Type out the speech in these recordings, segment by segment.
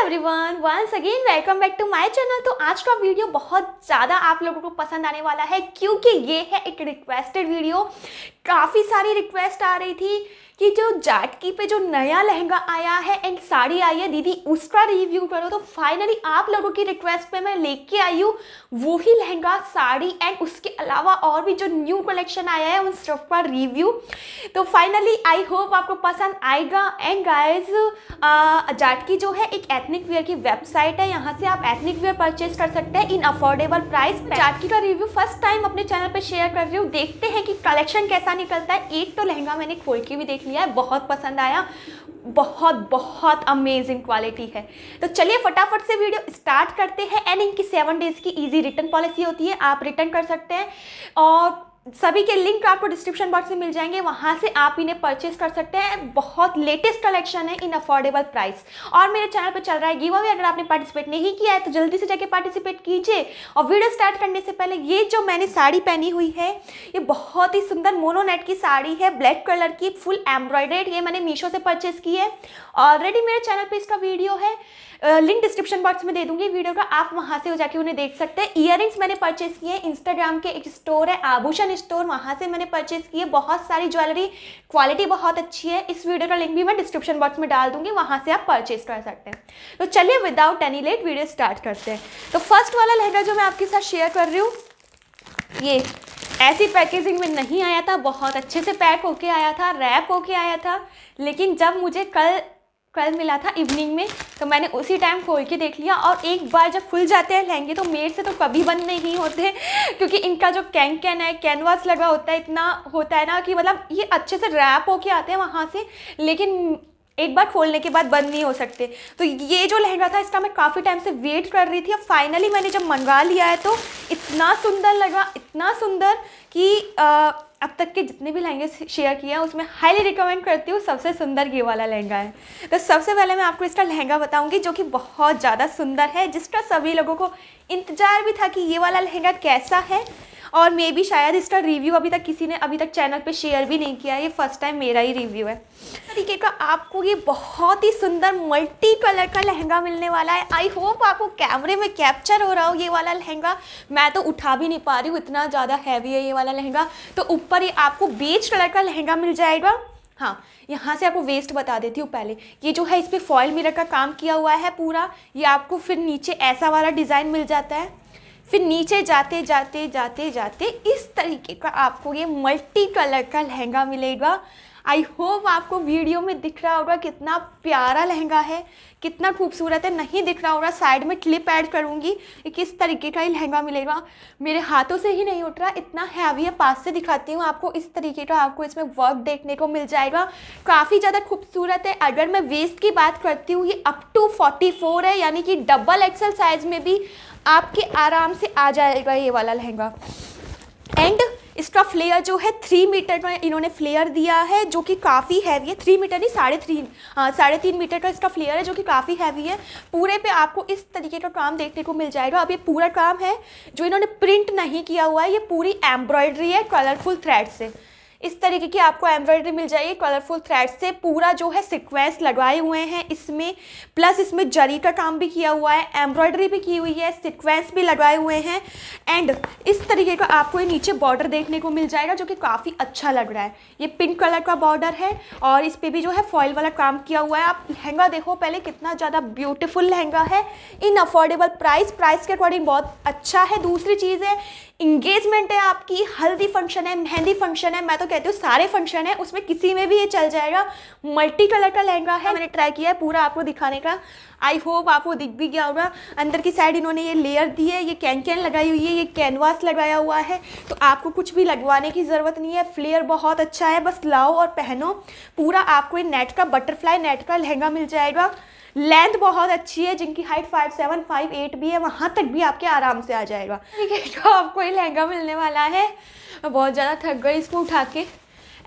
everyone once again welcome back to my channel तो आज का वीडियो बहुत ज़्यादा आप लोगों को पसंद आने वाला है क्योंकि ये है एक रिक्वेस्टेड वीडियो काफ़ी सारी रिक्वेस्ट आ रही थी कि जो जाटकी पे जो नया लहंगा आया है एंड साड़ी आई है दीदी उसका रिव्यू करो तो फाइनली आप लोगों की रिक्वेस्ट पे मैं लेके आई हूँ वो ही लहंगा साड़ी एंड उसके अलावा और भी जो न्यू कलेक्शन आया है उन स्टफ का रिव्यू तो फाइनली आई होप आपको पसंद आएगा एंड गाइज जाटकी जो है एक एथनिक वेयर की वेबसाइट है यहाँ से आप एथनिक वेयर परचेज कर सकते हैं इन अफोर्डेबल प्राइस जाटकी का रिव्यू फर्स्ट टाइम अपने चैनल पर शेयर कर रही हूँ देखते हैं कि कलेक्शन कैसा निकलता है एक तो लहंगा मैंने खोल के भी देख लिया है बहुत पसंद आया बहुत बहुत अमेजिंग क्वालिटी है तो चलिए फटाफट से वीडियो स्टार्ट करते हैं एंड इनकी सेवन डेज़ की इजी रिटर्न पॉलिसी होती है आप रिटर्न कर सकते हैं और सभी के लिंक आपको डिस्क्रिप्शन बॉक्स में मिल जाएंगे वहां से आप इन्हें परचेस कर सकते हैं बहुत लेटेस्ट कलेक्शन है इन अफोर्डेबल प्राइस और मेरे चैनल पर चल रहा है गिव अवे अगर आपने पार्टिसिपेट नहीं किया है तो जल्दी से जाके पार्टिसिपेट कीजिए और वीडियो स्टार्ट करने से पहले ये जो मैंने साड़ी पहनी हुई है ये बहुत ही सुंदर मोनोनेट की साड़ी है ब्लैक कलर की फुल एम्ब्रॉयडेड ये मैंने मीशो से परचेस की है ऑलरेडी मेरे चैनल पर इसका वीडियो है लिंक डिस्क्रिप्शन बॉक्स में दे दूंगी वीडियो का आप वहाँ से जाके उन्हें देख सकते हैं ईयर मैंने परचेस किए हैं इंस्टाग्राम के एक स्टोर है आभूषण स्टोर वहाँ से मैंने परचेज की है बहुत सारी ज्वेलरी क्वालिटी बहुत अच्छी है इस वीडियो का लिंक भी मैं डिस्क्रिप्शन बॉक्स में डाल दूंगी वहाँ से आप परचेज कर सकते हैं तो चलिए without any late video start करते हैं तो फर्स्ट वाला लहंगा जो मैं आपके साथ शेयर कर रही हूँ ये ऐसी पैकेजिंग में नहीं आया था बहुत अच्छे से पैक होके आया था रैप होके आया था लेकिन जब मुझे कल कल मिला था इवनिंग में तो मैंने उसी टाइम खोल के देख लिया और एक बार जब खुल जाते हैं लहंगे तो मेड से तो कभी बंद नहीं होते क्योंकि इनका जो कैंक कैन है कैनवास लगा होता है इतना होता है ना कि मतलब ये अच्छे से रैप होके आते हैं वहाँ से लेकिन एक बार खोलने के बाद बंद नहीं हो सकते तो ये जो लहंगा था इसका मैं काफ़ी टाइम से वेट कर रही थी और फाइनली मैंने जब मंगवा लिया है तो इतना सुंदर लगा इतना सुंदर कि आ, अब तक के जितने भी लहंगे शेयर किए हैं उसमें हाईली रिकमेंड करती हूँ सबसे सुंदर ये वाला लहंगा है तो सबसे पहले मैं आपको इसका लहंगा बताऊंगी जो कि बहुत ज़्यादा सुंदर है जिसका सभी लोगों को इंतजार भी था कि ये वाला लहंगा कैसा है और मे भी शायद इसका रिव्यू अभी तक किसी ने अभी तक चैनल पे शेयर भी नहीं किया ये फर्स्ट टाइम मेरा ही रिव्यू है तरीके तो का तो आपको ये बहुत ही सुंदर मल्टी कलर का लहंगा मिलने वाला है आई होप आपको कैमरे में कैप्चर हो रहा हो ये वाला लहंगा मैं तो उठा भी नहीं पा रही हूँ इतना ज़्यादा हैवी है ये वाला लहंगा तो ऊपर ये आपको बेच कलर का लहंगा मिल जाएगा हाँ यहाँ से आपको वेस्ट बता देती हूँ पहले ये जो है इस पर फॉयल मिरर का काम किया हुआ है पूरा ये आपको फिर नीचे ऐसा वाला डिज़ाइन मिल जाता है फिर नीचे जाते जाते जाते जाते इस तरीके का आपको ये मल्टी कलर का लहंगा मिलेगा आई होप आपको वीडियो में दिख रहा होगा कितना प्यारा लहंगा है कितना खूबसूरत है नहीं दिख रहा होगा साइड में क्लिप ऐड करूँगी कि किस तरीके का ही लहंगा मिलेगा मेरे हाथों से ही नहीं उठ रहा इतना हैवी है पास से दिखाती हूँ आपको इस तरीके का आपको इसमें वर्क देखने को मिल जाएगा काफ़ी ज़्यादा खूबसूरत है अगर मैं वेस्ट की बात करती हूँ ये अप टू फोर्टी फोर है यानी कि डबल एक्सल साइज़ में भी आपके आराम से आ जाएगा ये वाला लहंगा एंड इसका फ्लेयर जो है थ्री मीटर में इन्होंने फ्लेयर दिया है जो कि काफ़ी हैवी है थ्री मीटर नहीं साढ़े थ्री हाँ, साढ़े तीन मीटर का इसका फ्लेयर है जो कि काफ़ी हैवी है पूरे पे आपको इस तरीके का काम देखने को मिल जाएगा अब ये पूरा काम है जो इन्होंने प्रिंट नहीं किया हुआ है ये पूरी एम्ब्रॉयडरी है कलरफुल थ्रेड से इस तरीके की आपको एम्ब्रॉयडरी मिल जाएगी कलरफुल थ्रेड से पूरा जो है सिक्वेंस लगाए हुए हैं इसमें प्लस इसमें जरी का काम भी किया हुआ है एम्ब्रॉयडरी भी की हुई है सिक्वेंस भी लगाए हुए हैं एंड इस तरीके का आपको ये नीचे बॉर्डर देखने को मिल जाएगा जो कि काफ़ी अच्छा लग रहा है ये पिंक कलर का बॉर्डर है और इस पर भी जो है फॉइल वाला काम किया हुआ है आप लहंगा देखो पहले कितना ज़्यादा ब्यूटिफुल लहंगा है इन अफोर्डेबल प्राइस प्राइस के अकॉर्डिंग बहुत अच्छा है दूसरी चीज़ है इंगेजमेंट है आपकी हल्दी फंक्शन है मेहंदी फंक्शन है मैं तो कहती हूँ सारे फंक्शन है उसमें किसी में भी ये चल जाएगा मल्टी कलर का लहंगा है मैंने ट्राई किया है पूरा आपको दिखाने का आई होप आपको दिख भी गया होगा अंदर की साइड इन्होंने ये लेयर दी है ये कैन कैन लगाई हुई है ये कैनवास लगाया हुआ है तो आपको कुछ भी लगवाने की ज़रूरत नहीं है फ्लेयर बहुत अच्छा है बस लाओ और पहनो पूरा आपको ये नेट का बटरफ्लाई नेट का लहंगा मिल जाएगा लेंथ बहुत अच्छी है जिनकी height five seven five eight भी है वहाँ तक भी आपके आराम से आ जाएगा ठीक है तो आपको ये लहंगा मिलने वाला है बहुत ज़्यादा थक गई इसको उठा के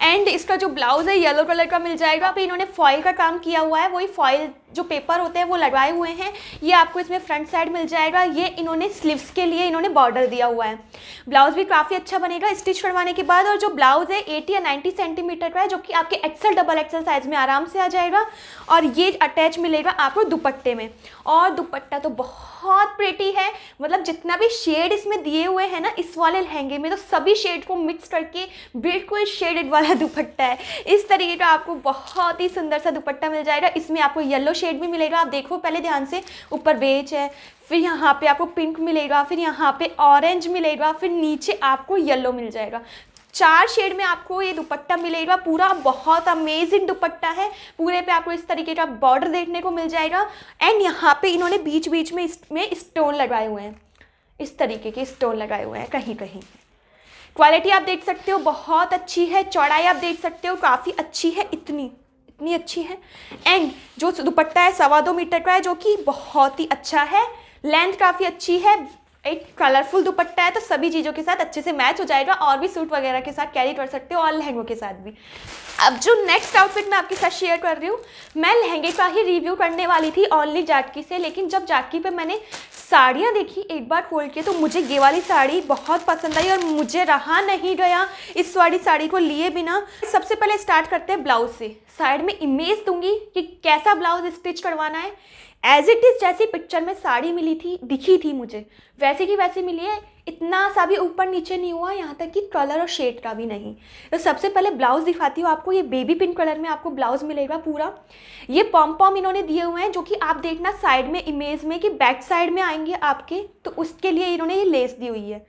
एंड इसका जो ब्लाउज़ है येलो कलर का मिल जाएगा अभी इन्होंने फॉइल का काम किया हुआ है वही फॉइल जो पेपर होते हैं वो लगवाए हुए हैं ये आपको इसमें फ्रंट साइड मिल जाएगा ये इन्होंने स्लीव्स के लिए इन्होंने बॉर्डर दिया हुआ है ब्लाउज भी काफ़ी अच्छा बनेगा स्टिच करवाने के बाद और जो ब्लाउज है एटी या नाइन्टी सेंटीमीटर का है जो कि आपके एक्सल डबल एक्सल साइज में आराम से आ जाएगा और ये अटैच मिलेगा आपको दुपट्टे में और दुपट्टा तो बहुत प्रेटी है मतलब जितना भी शेड इसमें दिए हुए हैं ना इस वाले लहंगे में तो सभी शेड को मिक्स करके बिल्कुल शेडेड वाला दुपट्टा है इस तरीके का आपको बहुत ही सुंदर सा दुपट्टा मिल जाएगा इसमें आपको येलो शेड भी मिलेगा आप देखो पहले ध्यान से ऊपर बेच है फिर यहाँ पे आपको पिंक मिलेगा फिर यहाँ पे ऑरेंज मिलेगा फिर नीचे आपको येलो मिल जाएगा चार शेड में आपको ये दुपट्टा मिलेगा पूरा बहुत अमेजिंग दुपट्टा है पूरे पे आपको इस तरीके का बॉर्डर देखने को मिल जाएगा एंड यहाँ पे इन्होंने बीच बीच में इसमें स्टोन लगाए हुए हैं इस तरीके के स्टोन लगाए हुए हैं कहीं कहीं क्वालिटी आप देख सकते हो बहुत अच्छी है चौड़ाई आप देख सकते हो काफ़ी अच्छी है इतनी इतनी अच्छी है एंड जो दुपट्टा है सवा दो मीटर का है जो कि बहुत ही अच्छा है लेंथ काफ़ी अच्छी है एक कलरफुल दुपट्टा है तो सभी चीज़ों के साथ अच्छे से मैच हो जाएगा और भी सूट वगैरह के साथ कैरी कर सकते हो और लहंगों के साथ भी अब जो नेक्स्ट आउटफिट मैं आपके साथ शेयर कर रही हूँ मैं लहंगे का ही रिव्यू करने वाली थी ओनली जाटकी से लेकिन जब जाटकी पे मैंने साड़ियाँ देखी एक बार खोल के तो मुझे ये वाली साड़ी बहुत पसंद आई और मुझे रहा नहीं गया इस वाली साड़ी को लिए बिना सबसे पहले स्टार्ट करते हैं ब्लाउज से साइड में इमेज दूंगी कि कैसा ब्लाउज स्टिच करवाना है एज इट इज़ जैसी पिक्चर में साड़ी मिली थी दिखी थी मुझे वैसे की वैसी मिली है इतना सा भी ऊपर नीचे नहीं हुआ यहाँ तक कि कलर और शेड का भी नहीं तो सबसे पहले ब्लाउज़ दिखाती हूँ आपको ये बेबी पिंक कलर में आपको ब्लाउज़ मिलेगा पूरा ये पॉम पॉम इन्होंने दिए हुए हैं जो कि आप देखना साइड में इमेज में कि बैक साइड में आएंगे आपके तो उसके लिए इन्होंने ये लेस दी हुई है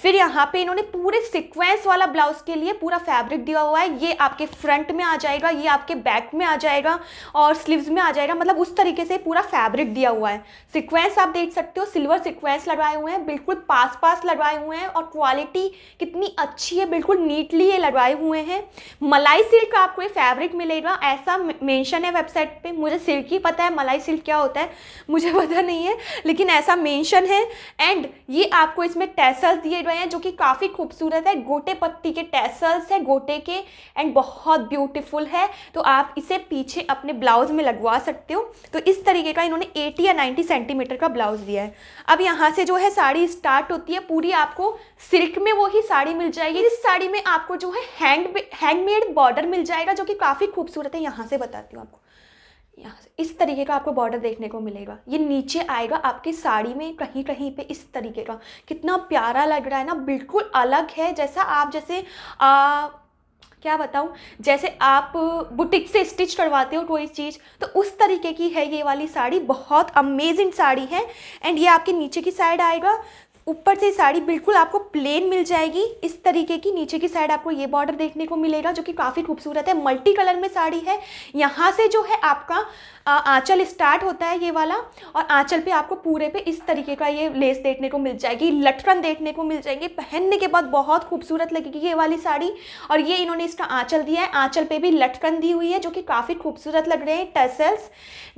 फिर यहाँ पे इन्होंने पूरे सिक्वेंस वाला ब्लाउज के लिए पूरा फैब्रिक दिया हुआ है ये आपके फ्रंट में आ जाएगा ये आपके बैक में आ जाएगा और स्लीव्स में आ जाएगा मतलब उस तरीके से पूरा फैब्रिक दिया हुआ है सिक्वेंस आप देख सकते हो सिल्वर सिक्वेंस लगाए हुए हैं बिल्कुल पास पास लगाए हुए हैं और क्वालिटी कितनी अच्छी है बिल्कुल नीटली ये लगवाए हुए हैं मलाई सिल्क आपको ये फैब्रिक मिलेगा ऐसा मेंशन है वेबसाइट पे मुझे सिल्क ही पता है मलाई सिल्क क्या होता है मुझे पता नहीं है लेकिन ऐसा मेंशन है एंड ये आपको इसमें टेसल दिए दे रहे हैं जो कि काफ़ी खूबसूरत है गोटे पत्ती के टैसल्स है गोटे के एंड बहुत ब्यूटीफुल है तो आप इसे पीछे अपने ब्लाउज़ में लगवा सकते हो तो इस तरीके का इन्होंने 80 या 90 सेंटीमीटर का ब्लाउज़ दिया है अब यहाँ से जो है साड़ी स्टार्ट होती है पूरी आपको सिल्क में वो साड़ी मिल जाएगी इस साड़ी में आपको जो है हैंड हैंडमेड बॉर्डर मिल जाएगा जो कि काफ़ी खूबसूरत है यहाँ से बताती हूँ आपको इस तरीके का आपको बॉर्डर देखने को मिलेगा ये नीचे आएगा आपकी साड़ी में कहीं कहीं पे इस तरीके का कितना प्यारा लग रहा है ना बिल्कुल अलग है जैसा आप जैसे आ, क्या बताऊँ जैसे आप बुटीक से स्टिच करवाते हो कोई चीज़ तो उस तरीके की है ये वाली साड़ी बहुत अमेजिंग साड़ी है एंड ये आपके नीचे की साइड आएगा ऊपर से साड़ी बिल्कुल आपको प्लेन मिल जाएगी इस तरीके की नीचे की साइड आपको ये बॉर्डर देखने को मिलेगा जो कि काफ़ी खूबसूरत है मल्टी कलर में साड़ी है यहाँ से जो है आपका आंचल स्टार्ट होता है ये वाला और आंचल पे आपको पूरे पे इस तरीके का ये लेस देखने को मिल जाएगी लटकन देखने को मिल जाएगी पहनने के बाद बहुत खूबसूरत लगेगी ये वाली साड़ी और ये इन्होंने इसका आँचल दिया है आँचल पर भी लटकन दी हुई है जो कि काफ़ी खूबसूरत लग रहे हैं टसल्स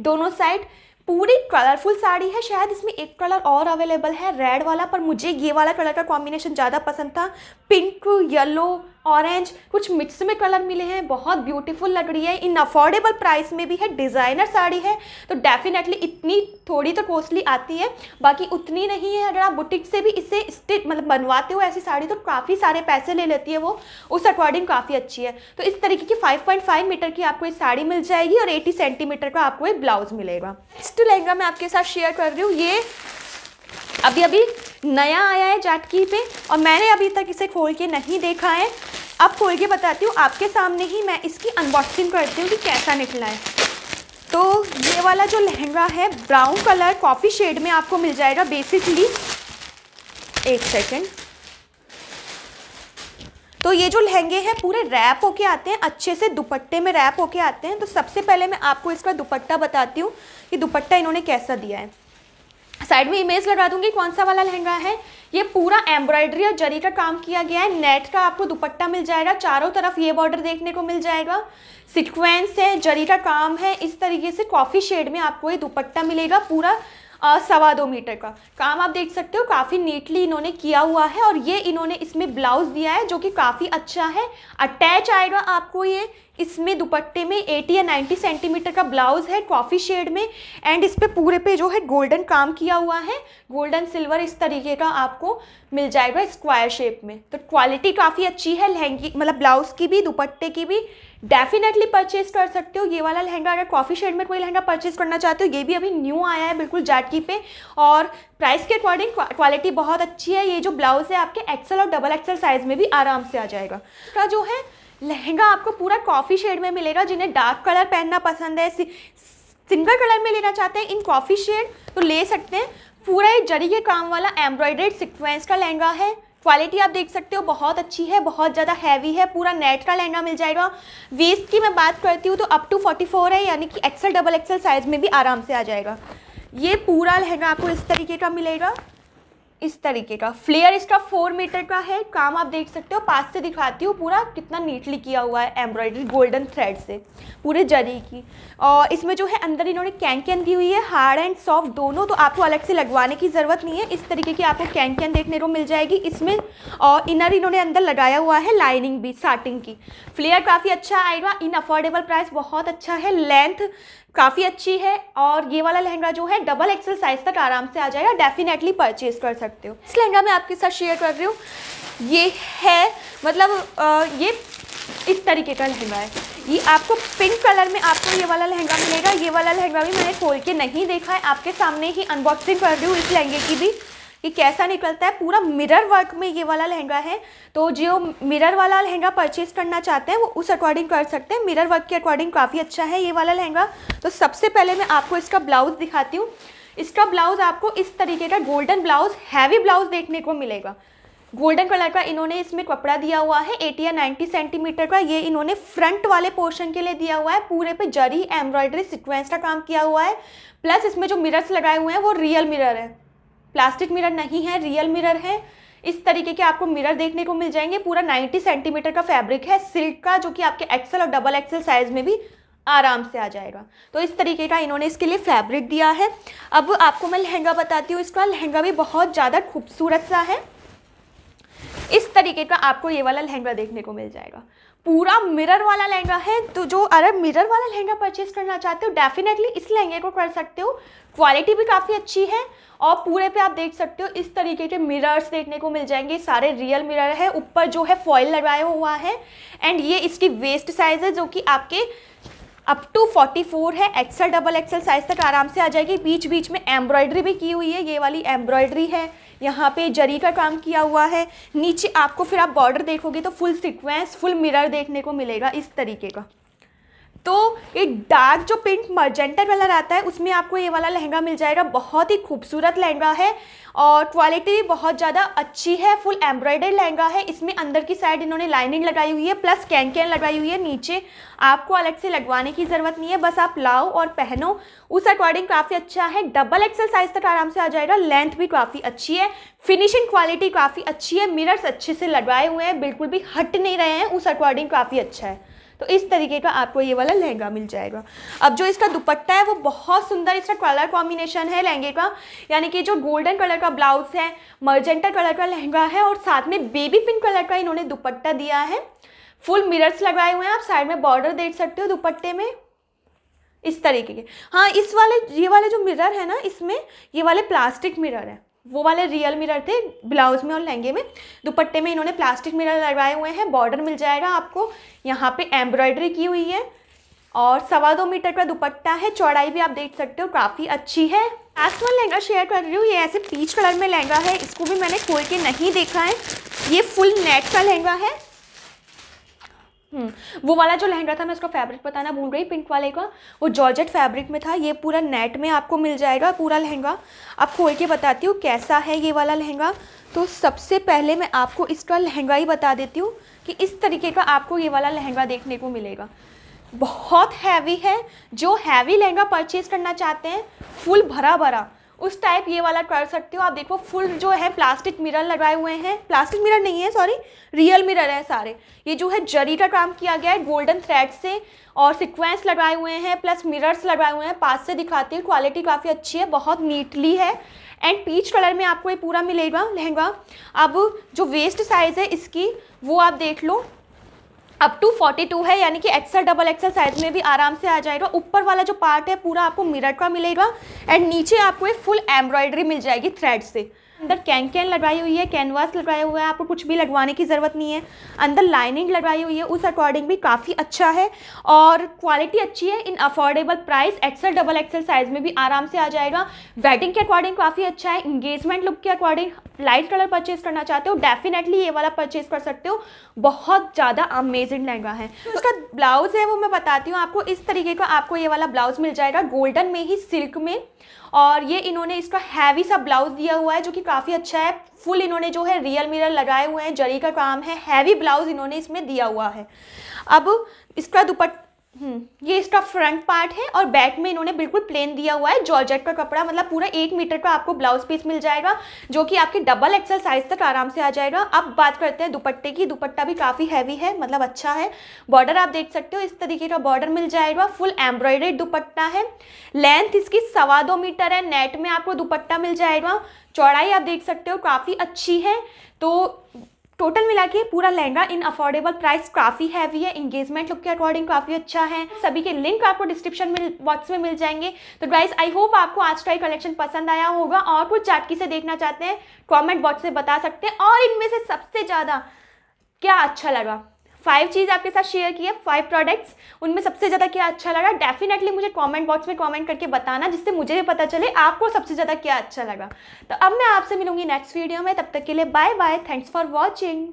दोनों साइड पूरी कलरफुल साड़ी है शायद इसमें एक कलर और अवेलेबल है रेड वाला पर मुझे ये वाला कलर का कॉम्बिनेशन ज़्यादा पसंद था पिंक येलो ऑरेंज कुछ मिक्स में कलर मिले हैं बहुत ब्यूटीफुल लग रही है इन अफोर्डेबल प्राइस में भी है डिज़ाइनर साड़ी है तो डेफिनेटली इतनी थोड़ी तो कॉस्टली आती है बाकी उतनी नहीं है अगर आप बुटीक से भी इसे स्टिच मतलब बनवाते हो ऐसी साड़ी तो काफ़ी सारे पैसे ले लेती है वो उस अकॉर्डिंग काफ़ी अच्छी है तो इस तरीके की फाइव मीटर की आपको ये साड़ी मिल जाएगी और एटी सेंटीमीटर का आपको ये ब्लाउज मिलेगा नेक्स्ट लहंगा मैं आपके साथ शेयर कर रही हूँ ये अभी अभी नया आया है जाटकी पे और मैंने अभी तक इसे खोल के नहीं देखा है अब खोल के बताती हूँ आपके सामने ही मैं इसकी अनबॉक्सिंग करती हूँ कि कैसा निकला है तो ये वाला जो लहंगा है ब्राउन कलर कॉफ़ी शेड में आपको मिल जाएगा बेसिकली एक सेकेंड तो ये जो लहंगे हैं पूरे रैप होके आते हैं अच्छे से दुपट्टे में रैप होके आते हैं तो सबसे पहले मैं आपको इसका दुपट्टा बताती हूँ कि दुपट्टा इन्होंने कैसा दिया है साइड में इमेज लगा दूंगी कौन सा वाला लहंगा है ये पूरा एम्ब्रॉयडरी और जरी का काम किया गया है नेट का आपको दुपट्टा मिल जाएगा चारों तरफ ये बॉर्डर देखने को मिल जाएगा सिक्वेंस है जरी का काम है इस तरीके से कॉफ़ी शेड में आपको ये दुपट्टा मिलेगा पूरा सवा दो मीटर का काम आप देख सकते हो काफ़ी नीटली इन्होंने किया हुआ है और ये इन्होंने इसमें ब्लाउज दिया है जो कि काफ़ी अच्छा है अटैच आएगा आपको ये इसमें दुपट्टे में 80 या 90 सेंटीमीटर का ब्लाउज है कॉफ़ी शेड में एंड इस पर पूरे पे जो है गोल्डन काम किया हुआ है गोल्डन सिल्वर इस तरीके का आपको मिल जाएगा स्क्वायर शेप में तो क्वालिटी काफ़ी अच्छी है लहंगी मतलब ब्लाउज़ की भी दुपट्टे की भी डेफिनेटली परचेज कर सकते हो ये वाला लहंगा अगर कॉफ़ी शेड में कोई लहंगा परचेज करना चाहते हो ये भी अभी न्यू आया है बिल्कुल जैटकी पे और प्राइस के अकॉर्डिंग क्वालिटी बहुत अच्छी है ये जो ब्लाउज़ है आपके एक्सल और डबल एक्सल साइज़ में भी आराम से आ जाएगा का जो है लहंगा आपको पूरा कॉफ़ी शेड में मिलेगा जिन्हें डार्क कलर पहनना पसंद है सिंगल कलर में लेना चाहते हैं इन कॉफ़ी शेड तो ले सकते हैं पूरा ये जरी के काम वाला एम्ब्रॉयड्रेड सिक्वेंस का लहंगा है क्वालिटी आप देख सकते हो बहुत अच्छी है बहुत ज़्यादा हैवी है पूरा नेट का लहंगा मिल जाएगा वेस्ट की मैं बात करती हूँ तो अप टू 44 है यानी कि एक्सल डबल एक्सल साइज़ में भी आराम से आ जाएगा ये पूरा लहंगा आपको इस तरीके का मिलेगा इस तरीके का फ्लेयर इसका फोर मीटर का है काम आप देख सकते हो पास से दिखाती हूँ पूरा कितना नीटली किया हुआ है एम्ब्रॉयडरी गोल्डन थ्रेड से पूरे जरी की और इसमें जो है अंदर इन्होंने कैंकन दी हुई है हार्ड एंड सॉफ्ट दोनों तो आपको अलग से लगवाने की ज़रूरत नहीं है इस तरीके की आपको कैंकन देखने को मिल जाएगी इसमें और इनर इन्होंने अंदर लगाया हुआ है लाइनिंग भी साटिंग की फ्लेयर काफ़ी अच्छा आएगा इन अफोर्डेबल प्राइस बहुत अच्छा है लेंथ काफ़ी अच्छी है और ये वाला लहंगा जो है डबल एक्सेल साइज तक आराम से आ जाएगा डेफिनेटली परचेज कर सकते हो इस लहंगा मैं आपके साथ शेयर कर रही हूँ ये है मतलब आ, ये इस तरीके का लहंगा है ये आपको पिंक कलर में आपको ये वाला लहंगा मिलेगा ये वाला लहंगा भी मैंने खोल के नहीं देखा है आपके सामने ही अनबॉक्सिंग कर रही हूँ इस लहंगे की भी ये कैसा निकलता है पूरा मिरर वर्क में ये वाला लहंगा है तो जो मिरर वाला लहंगा परचेज करना चाहते हैं वो उस अकॉर्डिंग कर सकते हैं मिरर वर्क के अकॉर्डिंग काफ़ी अच्छा है ये वाला लहंगा तो सबसे पहले मैं आपको इसका ब्लाउज़ दिखाती हूँ इसका ब्लाउज़ आपको इस तरीके का गोल्डन ब्लाउज़ हैवी ब्लाउज़ देखने को मिलेगा गोल्डन कलर का इन्होंने इसमें कपड़ा दिया हुआ है 80 या 90 सेंटीमीटर का ये इन्होंने फ्रंट वाले पोर्शन के लिए दिया हुआ है पूरे पे जरी एम्ब्रॉयडरी सिक्वेंस का काम किया हुआ है प्लस इसमें जो मिरर्स लगाए हुए हैं वो रियल मिरर है प्लास्टिक मिरर नहीं है रियल मिरर है इस तरीके के आपको मिरर देखने को मिल जाएंगे पूरा 90 सेंटीमीटर का फैब्रिक है सिल्क का जो कि आपके एक्सल और डबल एक्सल साइज में भी आराम से आ जाएगा तो इस तरीके का इन्होंने इसके लिए फैब्रिक दिया है अब आपको मैं लहंगा बताती हूँ इसका लहंगा भी बहुत ज़्यादा खूबसूरत सा है इस तरीके का आपको ये वाला लहंगा देखने को मिल जाएगा पूरा मिरर वाला लहंगा है तो जो अगर मिरर वाला लहंगा परचेज करना चाहते हो डेफिनेटली इस लहंगे को कर सकते हो क्वालिटी भी काफ़ी अच्छी है और पूरे पे आप देख सकते हो इस तरीके के मिरर्स देखने को मिल जाएंगे सारे रियल मिरर है ऊपर जो है फॉयल लगाया हुआ है एंड ये इसकी वेस्ट साइज है जो कि आपके अप टू 44 है एक्सल डबल एक्सल साइज तक आराम से आ जाएगी बीच बीच में एम्ब्रॉयडरी भी की हुई है ये वाली एम्ब्रॉयडरी है यहाँ पे जरी का काम किया हुआ है नीचे आपको फिर आप बॉर्डर देखोगे तो फुल सिक्वेंस फुल मिरर देखने को मिलेगा इस तरीके का तो ये डार्क जो पिंक मर्जेंटर वाला रहता है उसमें आपको ये वाला लहंगा मिल जाएगा बहुत ही खूबसूरत लहंगा है और क्वालिटी भी बहुत ज़्यादा अच्छी है फुल एम्ब्रॉयडर्ड लहंगा है इसमें अंदर की साइड इन्होंने लाइनिंग लगाई हुई है प्लस कैन कैन लगाई हुई है नीचे आपको अलग से लगवाने की ज़रूरत नहीं है बस आप लाओ और पहनो उस अकॉर्डिंग काफ़ी अच्छा है डबल एक्सल साइज तक आराम से आ जाएगा लेंथ भी काफ़ी अच्छी है फिनिशिंग क्वालिटी काफ़ी अच्छी है मिरर्स अच्छे से लगवाए हुए हैं बिल्कुल भी हट नहीं रहे हैं उस अकॉर्डिंग काफ़ी अच्छा है तो इस तरीके का आपको ये वाला लहंगा मिल जाएगा अब जो इसका दुपट्टा है वो बहुत सुंदर इसका कलर कॉम्बिनेशन है लहंगे का यानी कि जो गोल्डन कलर का ब्लाउज है मर्जेंटा कलर का लहंगा है और साथ में बेबी पिंक कलर का इन्होंने दुपट्टा दिया है फुल मिरर्स लगाए हुए हैं आप साइड में बॉर्डर देख सकते हो दुपट्टे में इस तरीके के हाँ इस वाले ये वाले जो मिरर है ना इसमें ये वाले प्लास्टिक मिरर है वो वाले रियल मिरर थे ब्लाउज में और लहंगे में दुपट्टे में इन्होंने प्लास्टिक मिरर लगवाए हुए हैं बॉर्डर मिल जाएगा आपको यहाँ पे एम्ब्रॉयडरी की हुई है और सवा दो मीटर का दुपट्टा है चौड़ाई भी आप देख सकते हो काफ़ी अच्छी है लास्ट वन लहंगा शेयर कर रही हूँ ये ऐसे पीच कलर में लहंगा है इसको भी मैंने खोल के नहीं देखा है ये फुल नेट का लहंगा है हम्म, वो वाला जो लहंगा था मैं उसका फैब्रिक बताना भूल रही पिंक वाले का वो जॉर्जेट फैब्रिक में था ये पूरा नेट में आपको मिल जाएगा पूरा लहंगा आप खोल के बताती हूँ कैसा है ये वाला लहंगा तो सबसे पहले मैं आपको इसका लहंगा ही बता देती हूँ कि इस तरीके का आपको ये वाला लहंगा देखने को मिलेगा बहुत हैवी है जो हैवी लहंगा परचेज़ करना चाहते हैं फुल भरा भरा उस टाइप ये वाला कर सकते हो आप देखो फुल जो है प्लास्टिक मिरर लगाए हुए हैं प्लास्टिक मिरर नहीं है सॉरी रियल मिरर है सारे ये जो है जरी का काम किया गया है गोल्डन थ्रेड से और सिक्वेंस लगाए हुए हैं प्लस मिरर्स लगाए हुए हैं पास से दिखाती है क्वालिटी काफ़ी अच्छी है बहुत नीटली है एंड पीच कलर में आपको ये पूरा मिलेगा लहंगा अब जो वेस्ट साइज़ है इसकी वो आप देख लो अप टू 42 है यानी कि एक्सल डबल एक्सल साइज में भी आराम से आ जाएगा ऊपर वाला जो पार्ट है पूरा आपको मिरर का मिलेगा एंड नीचे आपको एक फुल एम्ब्रॉयडरी मिल जाएगी थ्रेड से अंदर कैन कैन लगवाई हुई है कैनवास लगवाया हुआ है आपको कुछ भी लगवाने की ज़रूरत नहीं है अंदर लाइनिंग लगवाई हुई है उस अकॉर्डिंग भी काफ़ी अच्छा है और क्वालिटी अच्छी है in affordable price XL double XL size में भी आराम से आ जाएगा वेडिंग के अकॉर्डिंग काफ़ी अच्छा है इंगेजमेंट लुक के अकॉर्डिंग लाइट कलर परचेज करना चाहते हो डेफिनेटली ये वाला परचेज कर सकते हो बहुत ज़्यादा अमेजिंग लहंगा है उसका ब्लाउज़ है वो मैं बताती हूँ आपको इस तरीके का आपको ये वाला ब्लाउज़ मिल जाएगा गोल्डन में ही सिल्क में और ये इन्होंने इसका हैवी सा ब्लाउज़ दिया हुआ है जो कि काफ़ी अच्छा है फुल इन्होंने जो है रियल मिरर लगाए हुए हैं जरी का काम है हैवी ब्लाउज़ इन्होंने इसमें दिया हुआ है अब इसका दुपट हम्म, ये इसका फ्रंट पार्ट है और बैक में इन्होंने बिल्कुल प्लेन दिया हुआ है जॉर्जेट का कपड़ा मतलब पूरा एक मीटर का आपको ब्लाउज पीस मिल जाएगा जो कि आपके डबल एक्सल साइज तक आराम से आ जाएगा अब बात करते हैं दुपट्टे की दुपट्टा भी काफ़ी हैवी है मतलब अच्छा है बॉर्डर आप देख सकते हो इस तरीके का बॉर्डर मिल जाएगा फुल एम्ब्रॉयडेड दुपट्टा है लेंथ इसकी सवा दो मीटर है नेट में आपको दुपट्टा मिल जाएगा चौड़ाई आप देख सकते हो काफ़ी अच्छी है तो टोटल मिला के पूरा लहंगा इन अफोर्डेबल प्राइस काफ़ी हैवी है इंगेजमेंट लुक के अकॉर्डिंग काफ़ी अच्छा है सभी के लिंक आपको डिस्क्रिप्शन में बॉक्स में मिल जाएंगे तो गाइज आई होप आपको आज का ये कलेक्शन पसंद आया होगा और कुछ चाटकी से देखना चाहते हैं कॉमेंट बॉक्स में बता सकते हैं और इनमें से सबसे ज़्यादा क्या अच्छा लगा फाइव चीज़ आपके साथ शेयर की है फाइव प्रोडक्ट्स उनमें सबसे ज़्यादा क्या अच्छा लगा डेफिनेटली मुझे कमेंट बॉक्स में कमेंट करके बताना जिससे मुझे भी पता चले आपको सबसे ज़्यादा क्या अच्छा लगा तो अब मैं आपसे मिलूंगी नेक्स्ट वीडियो में तब तक के लिए bye bye thanks for watching